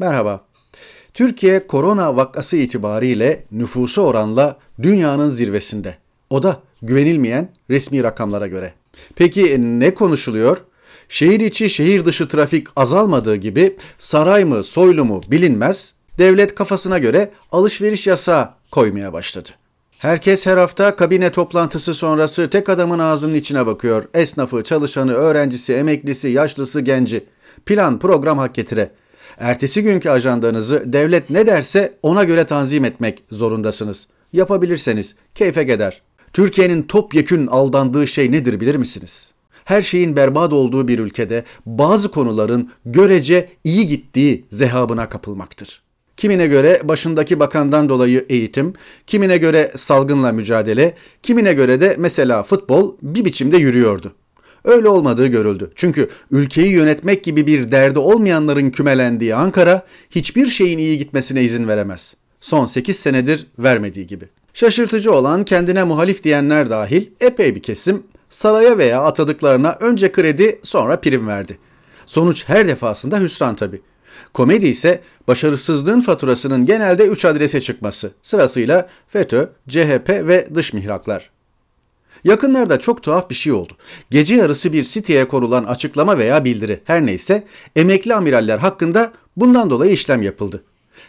Merhaba. Türkiye korona vakası itibariyle nüfusu oranla dünyanın zirvesinde. O da güvenilmeyen resmi rakamlara göre. Peki ne konuşuluyor? Şehir içi şehir dışı trafik azalmadığı gibi saray mı soylu mu bilinmez devlet kafasına göre alışveriş yasağı koymaya başladı. Herkes her hafta kabine toplantısı sonrası tek adamın ağzının içine bakıyor. Esnafı, çalışanı, öğrencisi, emeklisi, yaşlısı, genci. Plan, program hak getire. Ertesi günkü ajandanızı devlet ne derse ona göre tanzim etmek zorundasınız. Yapabilirseniz keyfe geder. Türkiye'nin topyekün aldandığı şey nedir bilir misiniz? Her şeyin berbat olduğu bir ülkede bazı konuların görece iyi gittiği zehabına kapılmaktır. Kimine göre başındaki bakandan dolayı eğitim, kimine göre salgınla mücadele, kimine göre de mesela futbol bir biçimde yürüyordu. Öyle olmadığı görüldü. Çünkü ülkeyi yönetmek gibi bir derdi olmayanların kümelendiği Ankara hiçbir şeyin iyi gitmesine izin veremez. Son 8 senedir vermediği gibi. Şaşırtıcı olan kendine muhalif diyenler dahil epey bir kesim saraya veya atadıklarına önce kredi sonra prim verdi. Sonuç her defasında hüsran tabi. Komedi ise başarısızlığın faturasının genelde 3 adrese çıkması. Sırasıyla FETÖ, CHP ve dış mihraklar. Yakınlarda çok tuhaf bir şey oldu. Gece yarısı bir siteye korulan açıklama veya bildiri her neyse emekli amiraller hakkında bundan dolayı işlem yapıldı.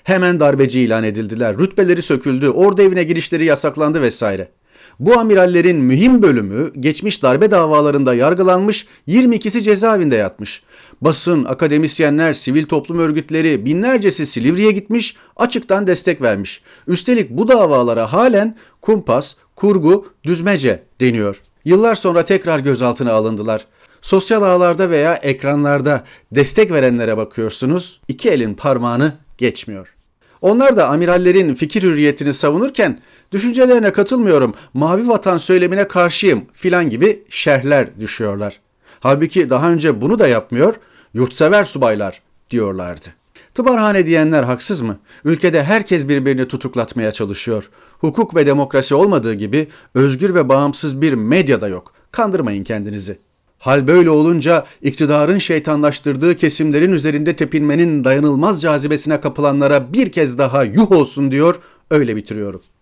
Hemen darbeci ilan edildiler, rütbeleri söküldü, ordu evine girişleri yasaklandı vesaire. Bu amirallerin mühim bölümü geçmiş darbe davalarında yargılanmış, 22'si cezaevinde yatmış. Basın, akademisyenler, sivil toplum örgütleri binlercesi Silivri'ye gitmiş, açıktan destek vermiş. Üstelik bu davalara halen kumpas, kurgu, düzmece deniyor. Yıllar sonra tekrar gözaltına alındılar. Sosyal ağlarda veya ekranlarda destek verenlere bakıyorsunuz, iki elin parmağını geçmiyor. Onlar da amirallerin fikir hürriyetini savunurken düşüncelerine katılmıyorum, mavi vatan söylemine karşıyım filan gibi şerhler düşüyorlar. Halbuki daha önce bunu da yapmıyor, yurtsever subaylar diyorlardı. Tımarhane diyenler haksız mı? Ülkede herkes birbirini tutuklatmaya çalışıyor. Hukuk ve demokrasi olmadığı gibi özgür ve bağımsız bir medya da yok. Kandırmayın kendinizi.'' Hal böyle olunca iktidarın şeytanlaştırdığı kesimlerin üzerinde tepinmenin dayanılmaz cazibesine kapılanlara bir kez daha yuh olsun diyor, öyle bitiriyorum.